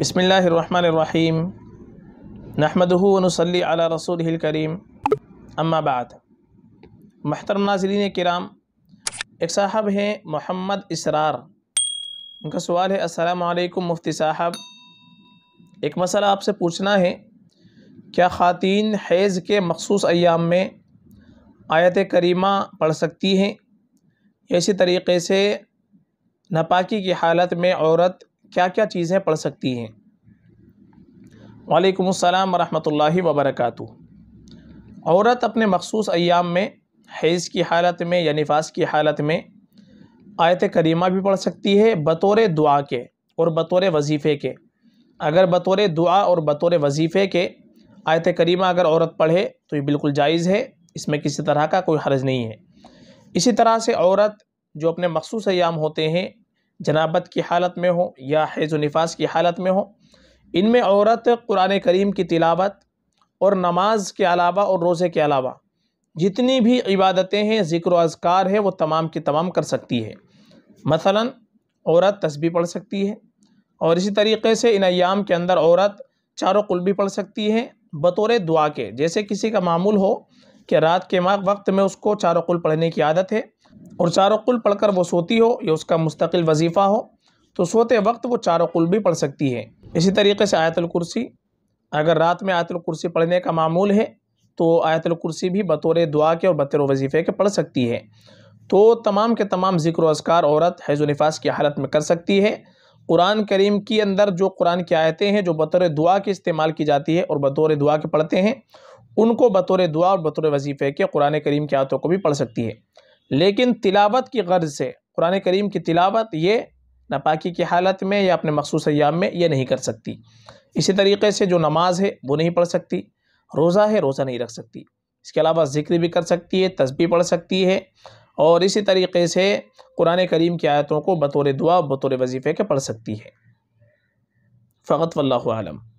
बसमीम नहमदनसली अला रसूल करीम अम्माबाद महतरम नाजरीन कराम एक साहब हैं मोहम्मद इसरार उनका सवाल है असलकुम मुफ्ती साहब एक मसला आपसे पूछना है क्या ख़वान हैज़ के मखसूस अयाम में आयत करीमा पढ़ सकती हैं इसी तरीके से नपाकी की हालत में औरत क्या क्या चीज़ें पढ़ सकती हैं वालेकुम अस्सलाम वरहमतुल्लाहि वबरकातु औरत अपने मखसूस अयाम में हैज़ की हालत में या निफास की हालत में आयत करीमा भी पढ़ सकती है बतौर दुआ के और बतौर वजीफ़े के अगर बतौर दुआ और बतौर वजीफ़े के आयत करीमा अगर औरत पढ़े तो ये बिल्कुल जायज़ है इसमें किसी तरह का कोई हर्ज नहीं है इसी तरह से औरत जो अपने मखसूस अयाम होते हैं जनाबत की हालत में हो या हैज़ नफास की हालत में हो इनमें औरत कुरान करीम की तिलावत और नमाज के अलावा और रोज़े के अलावा जितनी भी इबादतें हैं ज़िक्र अजकार है वो तमाम की तमाम कर सकती है मसला औरत तस्बी पढ़ सकती है और इसी तरीके से इन अयाम के अंदर औरत चारों कुल भी पढ़ सकती है बतौर दुआ के जैसे किसी का मामूल हो कि रात के वक्त में उसको चारों कुल पढ़ने की आदत है और चारों कुल पढ़कर वो सोती हो या उसका मुस्तकिल वजीफ़ा हो तो सोते वक्त वो चारों कुल भी पढ़ सकती है इसी तरीके से आयतुल कुर्सी अगर रात में आयतुल कुर्सी पढ़ने का मामूल है तो आयतुल कुर्सी भी बतौर दुआ के और बतौर वजीफ़े के पढ़ सकती है तो तमाम के तमाम ज़िक्र असकार औरत हैज़ नफास की हालत में कर सकती है कुरान करीम के अंदर जो कुरान की आयतें हैं जो बतौर दुआ के इस्तेमाल की जाती है और बतौर दुआ के पढ़ते हैं उनको बतौर दुआ और बतौर वजीफ़े के कुरान करीम की आयतों को भी पढ़ सकती है लेकिन तिलावत की गर्ज से कुरान करीम की तिलावत ये नापाकी की हालत में या अपने मखसूस अयाम में ये नहीं कर सकती इसी तरीके से जो नमाज है वो नहीं पढ़ सकती रोज़ा है रोज़ा नहीं रख सकती इसके अलावा ज़िक्र भी कर सकती है तस्बी पढ़ सकती है और इसी तरीके से कुरान करीम की आयतों को बतौर दुआ बतौर वजीफ़े के पढ़ सकती है फ़कत वल्लम